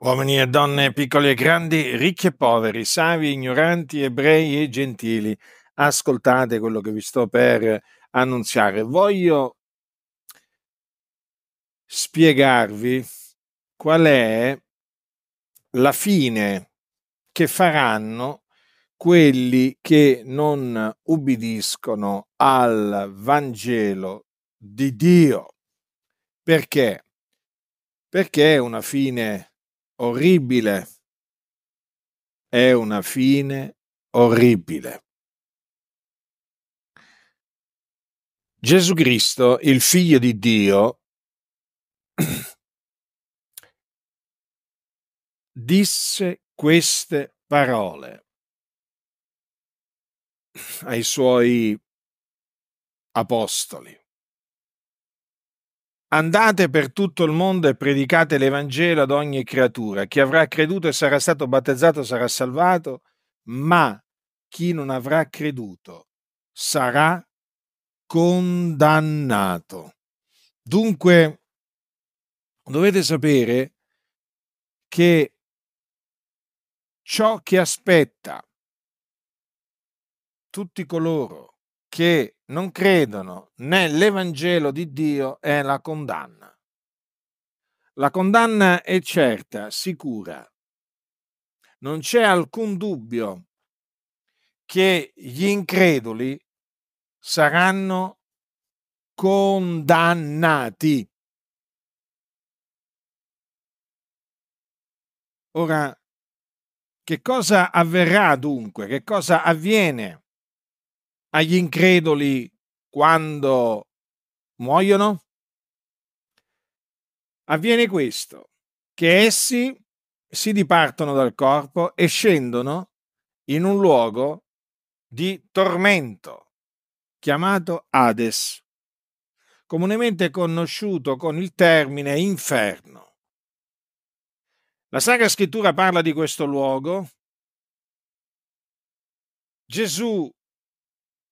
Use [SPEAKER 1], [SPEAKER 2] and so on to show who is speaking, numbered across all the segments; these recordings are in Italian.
[SPEAKER 1] Uomini e donne, piccoli e grandi, ricchi e poveri, savi, ignoranti, ebrei e gentili, ascoltate quello che vi sto per annunziare. Voglio spiegarvi qual è la fine che faranno quelli che non ubbidiscono al Vangelo di Dio. Perché? Perché è una fine orribile. È una fine orribile. Gesù Cristo, il figlio di Dio, disse queste parole ai suoi apostoli. Andate per tutto il mondo e predicate l'Evangelo ad ogni creatura. Chi avrà creduto e sarà stato battezzato sarà salvato, ma chi non avrà creduto sarà condannato. Dunque, dovete sapere che ciò che aspetta tutti coloro che non credono nell'Evangelo di Dio è la condanna. La condanna è certa, sicura. Non c'è alcun dubbio che gli increduli saranno condannati. Ora, che cosa avverrà dunque? Che cosa avviene agli increduli quando muoiono? Avviene questo, che essi si dipartono dal corpo e scendono in un luogo di tormento chiamato Hades, comunemente conosciuto con il termine inferno. La Sacra Scrittura parla di questo luogo. Gesù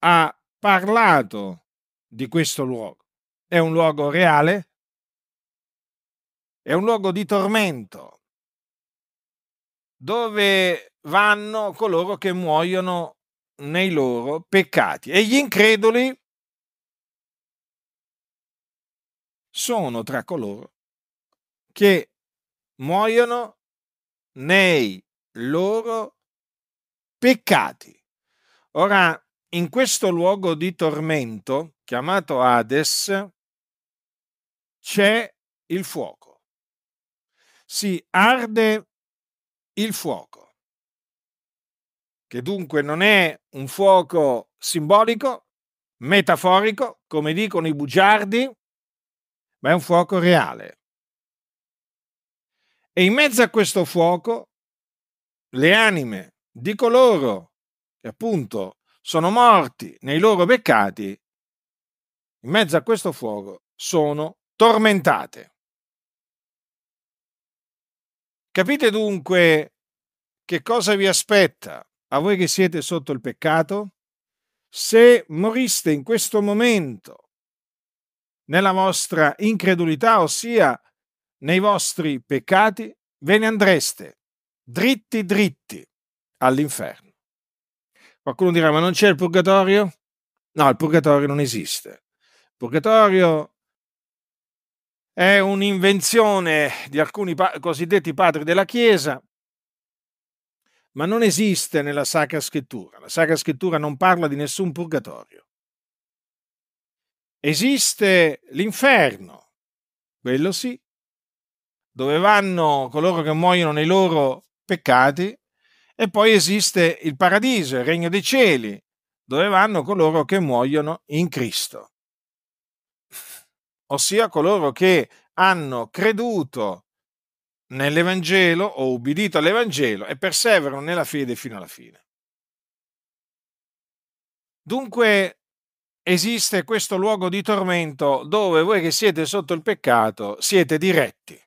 [SPEAKER 1] ha parlato di questo luogo. È un luogo reale, è un luogo di tormento, dove vanno coloro che muoiono nei loro peccati. E gli increduli sono tra coloro che muoiono nei loro peccati. Ora, in questo luogo di tormento, chiamato Hades, c'è il fuoco. Si arde il fuoco, che dunque non è un fuoco simbolico, metaforico, come dicono i bugiardi, ma è un fuoco reale. E in mezzo a questo fuoco le anime di coloro che appunto sono morti nei loro peccati, in mezzo a questo fuoco sono tormentate. Capite dunque che cosa vi aspetta a voi che siete sotto il peccato? Se moriste in questo momento nella vostra incredulità, ossia nei vostri peccati, ve ne andreste dritti dritti all'inferno. Qualcuno dirà, ma non c'è il purgatorio? No, il purgatorio non esiste. Il purgatorio è un'invenzione di alcuni pa- cosiddetti padri della Chiesa, ma non esiste nella Sacra Scrittura. La Sacra Scrittura non parla di nessun purgatorio. Esiste l'inferno, quello sì, dove vanno coloro che muoiono nei loro peccati e poi esiste il paradiso, il regno dei cieli, dove vanno coloro che muoiono in Cristo, ossia coloro che hanno creduto nell'Evangelo o ubbidito all'Evangelo e perseverano nella fede fino alla fine. Dunque esiste questo luogo di tormento dove voi che siete sotto il peccato siete diretti.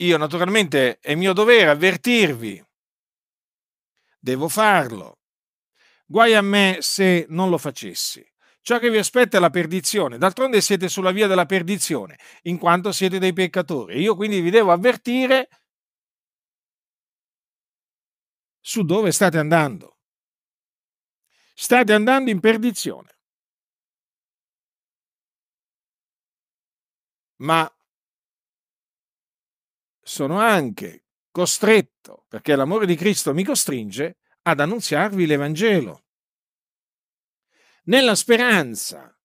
[SPEAKER 1] Io naturalmente è mio dovere avvertirvi. Devo farlo. Guai a me se non lo facessi. Ciò che vi aspetta è la perdizione. D'altronde siete sulla via della perdizione, in quanto siete dei peccatori. Io quindi vi devo avvertire su dove state andando. State andando in perdizione. Ma sono anche costretto, perché l'amore di Cristo mi costringe, ad annunziarvi l'Evangelo. Nella speranza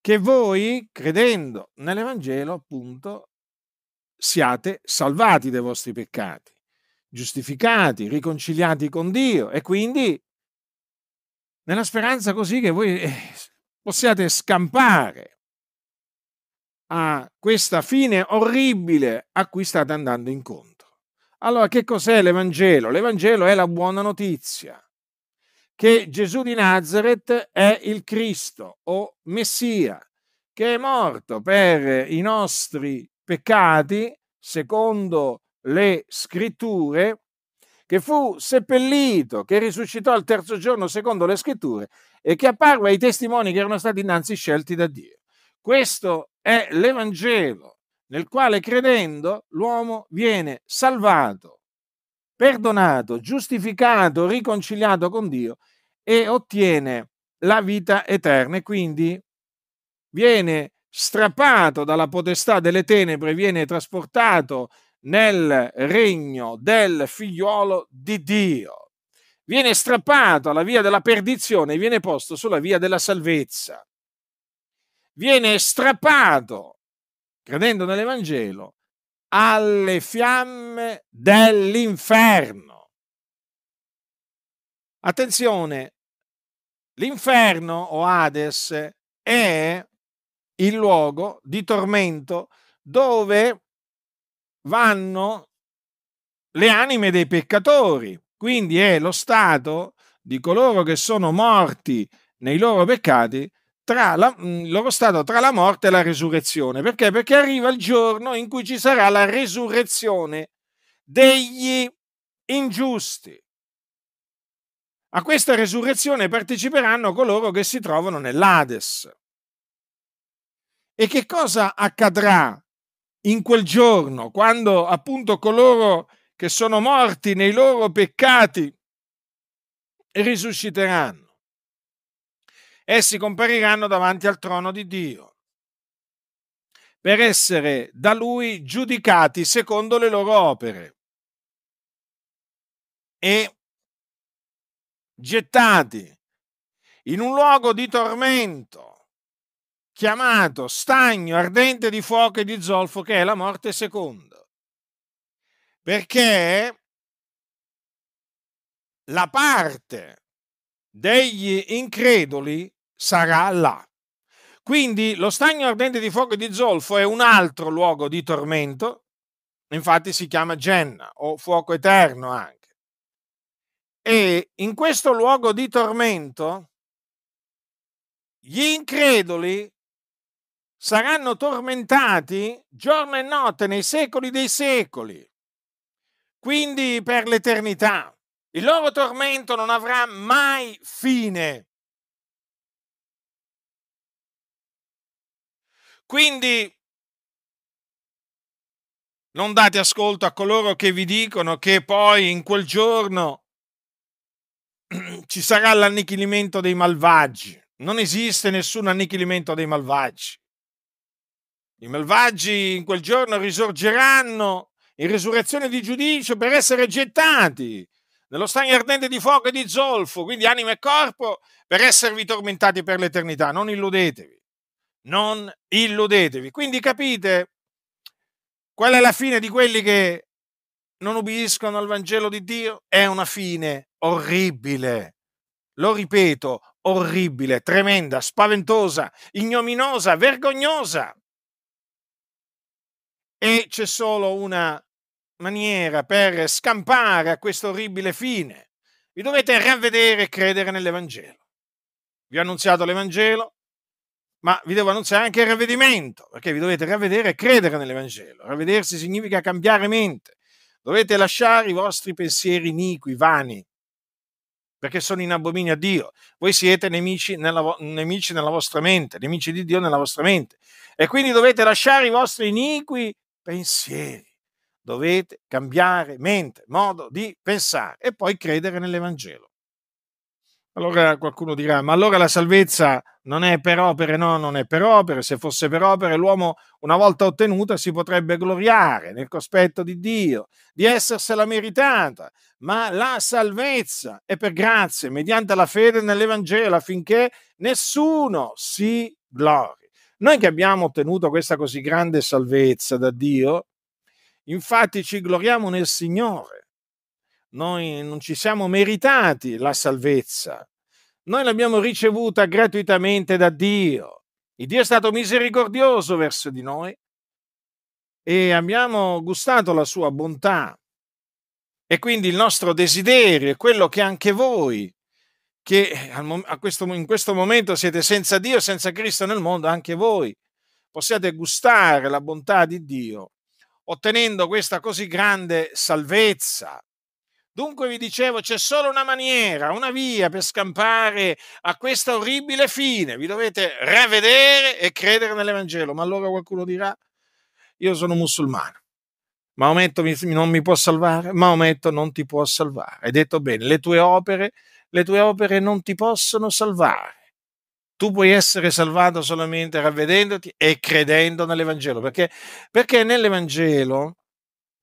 [SPEAKER 1] che voi, credendo nell'Evangelo, appunto, siate salvati dai vostri peccati, giustificati, riconciliati con Dio e quindi nella speranza così che voi eh, possiate scampare a questa fine orribile a cui state andando incontro. Allora, che cos'è l'Evangelo? L'Evangelo è la buona notizia che Gesù di Nazareth è il Cristo o Messia, che è morto per i nostri peccati, secondo le scritture, che fu seppellito, che risuscitò al terzo giorno secondo le scritture e che apparve ai testimoni che erano stati innanzi scelti da Dio. Questo è l'Evangelo nel quale credendo l'uomo viene salvato, perdonato, giustificato, riconciliato con Dio e ottiene la vita eterna e quindi viene strappato dalla potestà delle tenebre, viene trasportato nel regno del figliuolo di Dio. Viene strappato alla via della perdizione, e viene posto sulla via della salvezza viene strappato, credendo nell'Evangelo, alle fiamme dell'inferno. Attenzione, l'inferno o Hades è il luogo di tormento dove vanno le anime dei peccatori, quindi è lo stato di coloro che sono morti nei loro peccati tra la, mm, loro stato tra la morte e la resurrezione. Perché? Perché arriva il giorno in cui ci sarà la resurrezione degli ingiusti. A questa resurrezione parteciperanno coloro che si trovano nell'Ades. E che cosa accadrà in quel giorno, quando appunto coloro che sono morti nei loro peccati risusciteranno? Essi compariranno davanti al trono di Dio per essere da lui giudicati secondo le loro opere e gettati in un luogo di tormento chiamato stagno ardente di fuoco e di zolfo che è la morte seconda. Perché la parte degli increduli sarà là. Quindi lo stagno ardente di fuoco di zolfo è un altro luogo di tormento, infatti si chiama Genna o fuoco eterno anche. E in questo luogo di tormento gli increduli saranno tormentati giorno e notte nei secoli dei secoli, quindi per l'eternità. Il loro tormento non avrà mai fine. Quindi non date ascolto a coloro che vi dicono che poi in quel giorno ci sarà l'annichilimento dei malvagi. Non esiste nessun annichilimento dei malvagi. I malvagi in quel giorno risorgeranno in risurrezione di giudizio per essere gettati nello stagno ardente di fuoco e di zolfo, quindi anima e corpo, per esservi tormentati per l'eternità. Non illudetevi non illudetevi. Quindi capite qual è la fine di quelli che non ubbidiscono al Vangelo di Dio? È una fine orribile. Lo ripeto, orribile, tremenda, spaventosa, ignominosa, vergognosa. E c'è solo una maniera per scampare a questa orribile fine. Vi dovete ravvedere e credere nell'Evangelo. Vi ho annunziato l'Evangelo, ma vi devo annunciare anche il ravvedimento, perché vi dovete ravvedere e credere nell'Evangelo. Ravvedersi significa cambiare mente. Dovete lasciare i vostri pensieri iniqui, vani, perché sono in abominio a Dio. Voi siete nemici nella, nemici nella vostra mente, nemici di Dio nella vostra mente. E quindi dovete lasciare i vostri iniqui pensieri. Dovete cambiare mente, modo di pensare e poi credere nell'Evangelo. Allora qualcuno dirà, ma allora la salvezza non è per opere? No, non è per opere. Se fosse per opere, l'uomo una volta ottenuta si potrebbe gloriare nel cospetto di Dio, di essersela meritata, ma la salvezza è per grazia, mediante la fede nell'Evangelo, affinché nessuno si glori. Noi che abbiamo ottenuto questa così grande salvezza da Dio, infatti ci gloriamo nel Signore noi non ci siamo meritati la salvezza. Noi l'abbiamo ricevuta gratuitamente da Dio. Il Dio è stato misericordioso verso di noi e abbiamo gustato la sua bontà. E quindi il nostro desiderio è quello che anche voi, che in questo momento siete senza Dio, senza Cristo nel mondo, anche voi possiate gustare la bontà di Dio, ottenendo questa così grande salvezza Dunque vi dicevo, c'è solo una maniera, una via per scampare a questa orribile fine. Vi dovete rivedere e credere nell'Evangelo. Ma allora qualcuno dirà, io sono musulmano. Maometto non mi può salvare? Maometto non ti può salvare. Hai detto bene, le tue opere, le tue opere non ti possono salvare. Tu puoi essere salvato solamente ravvedendoti e credendo nell'Evangelo, perché, perché nell'Evangelo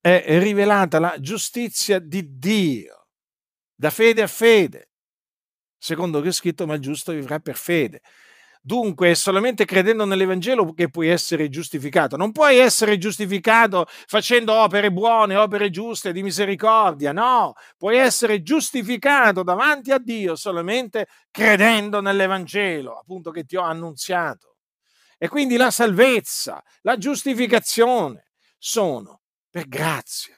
[SPEAKER 1] è rivelata la giustizia di Dio, da fede a fede, secondo che è scritto, ma il giusto vivrà per fede. Dunque, è solamente credendo nell'Evangelo che puoi essere giustificato. Non puoi essere giustificato facendo opere buone, opere giuste, di misericordia. No, puoi essere giustificato davanti a Dio solamente credendo nell'Evangelo, appunto che ti ho annunziato. E quindi la salvezza, la giustificazione sono per grazia,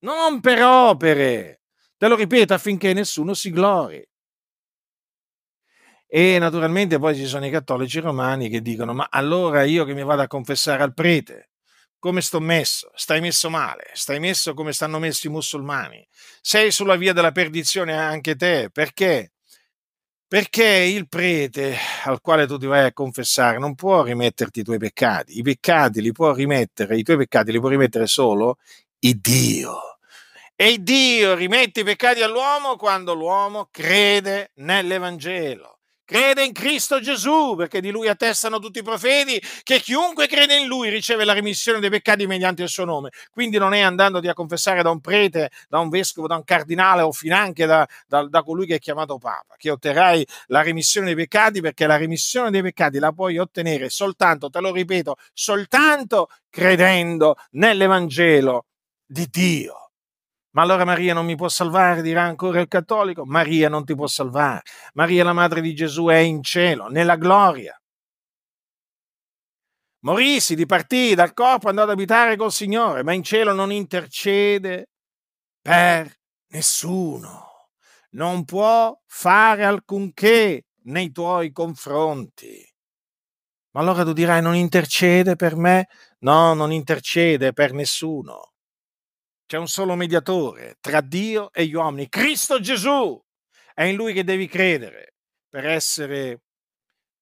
[SPEAKER 1] non per opere. Te lo ripeto affinché nessuno si glori. E naturalmente poi ci sono i cattolici romani che dicono: Ma allora io che mi vado a confessare al prete, come sto messo? Stai messo male? Stai messo come stanno messi i musulmani? Sei sulla via della perdizione anche te? Perché? Perché il prete al quale tu ti vai a confessare non può rimetterti i tuoi peccati, i peccati li può rimettere, i tuoi peccati li può rimettere solo il Dio. E Dio rimette i peccati all'uomo quando l'uomo crede nell'Evangelo crede in Cristo Gesù, perché di lui attestano tutti i profeti, che chiunque crede in lui riceve la remissione dei peccati mediante il suo nome. Quindi non è andandoti a confessare da un prete, da un vescovo, da un cardinale o finanche da, da, da colui che è chiamato Papa, che otterrai la remissione dei peccati, perché la remissione dei peccati la puoi ottenere soltanto, te lo ripeto, soltanto credendo nell'Evangelo di Dio. Ma allora Maria non mi può salvare, dirà ancora il cattolico. Maria non ti può salvare. Maria, la madre di Gesù, è in cielo, nella gloria. Morì, si dipartì dal corpo, andò ad abitare col Signore, ma in cielo non intercede per nessuno. Non può fare alcunché nei tuoi confronti. Ma allora tu dirai non intercede per me? No, non intercede per nessuno. C'è un solo mediatore tra Dio e gli uomini, Cristo Gesù. È in lui che devi credere per essere,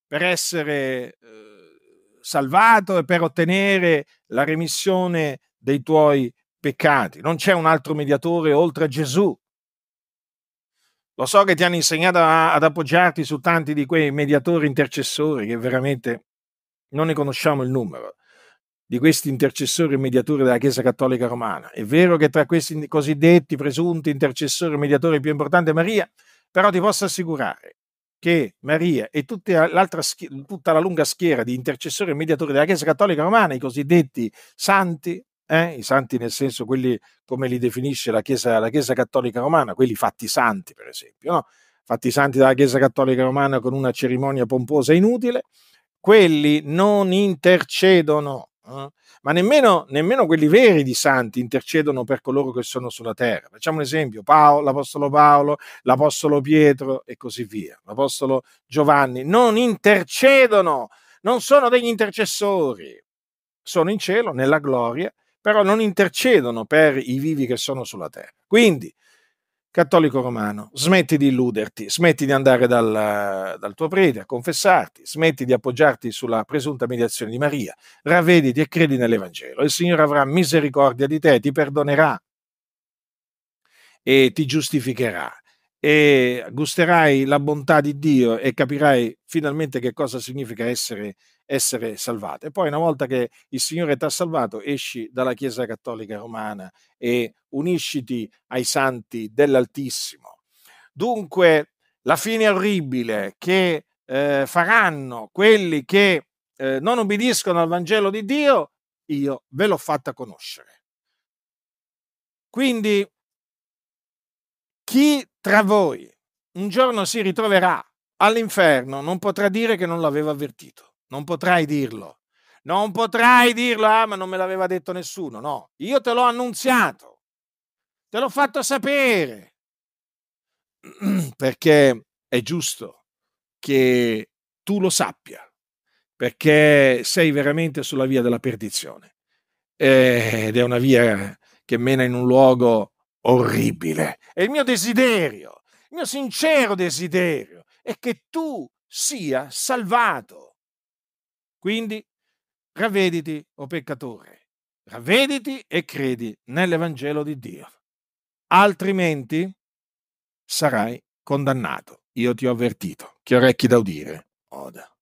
[SPEAKER 1] per essere eh, salvato e per ottenere la remissione dei tuoi peccati. Non c'è un altro mediatore oltre a Gesù. Lo so che ti hanno insegnato a, ad appoggiarti su tanti di quei mediatori intercessori che veramente non ne conosciamo il numero, di questi intercessori e mediatori della Chiesa Cattolica Romana. È vero che tra questi cosiddetti presunti intercessori e mediatori più importante è Maria, però ti posso assicurare che Maria e tutta, tutta la lunga schiera di intercessori e mediatori della Chiesa Cattolica Romana, i cosiddetti santi, eh, i santi nel senso quelli come li definisce la Chiesa, la Chiesa Cattolica Romana, quelli fatti santi per esempio, no? fatti santi dalla Chiesa Cattolica Romana con una cerimonia pomposa e inutile, quelli non intercedono eh? ma nemmeno, nemmeno, quelli veri di santi intercedono per coloro che sono sulla terra. Facciamo un esempio, Paolo, l'Apostolo Paolo, l'Apostolo Pietro e così via, l'Apostolo Giovanni, non intercedono, non sono degli intercessori, sono in cielo, nella gloria, però non intercedono per i vivi che sono sulla terra. Quindi cattolico romano, smetti di illuderti, smetti di andare dal, dal, tuo prete a confessarti, smetti di appoggiarti sulla presunta mediazione di Maria, ravvediti e credi nell'Evangelo. Il Signore avrà misericordia di te, ti perdonerà e ti giustificherà e gusterai la bontà di Dio e capirai finalmente che cosa significa essere essere salvate. Poi una volta che il Signore ti ha salvato, esci dalla Chiesa Cattolica Romana e unisciti ai santi dell'Altissimo. Dunque, la fine orribile che eh, faranno quelli che eh, non obbediscono al Vangelo di Dio, io ve l'ho fatta conoscere. Quindi, chi tra voi un giorno si ritroverà all'inferno non potrà dire che non l'aveva avvertito. Non potrai dirlo. Non potrai dirlo, ah, ma non me l'aveva detto nessuno. No, io te l'ho annunziato. Te l'ho fatto sapere. Perché è giusto che tu lo sappia. Perché sei veramente sulla via della perdizione. Eh, ed è una via che mena in un luogo orribile. E il mio desiderio, il mio sincero desiderio, è che tu sia salvato. Quindi ravvediti, o oh peccatore, ravvediti e credi nell'Evangelo di Dio, altrimenti sarai condannato. Io ti ho avvertito. Che orecchi da udire, oda.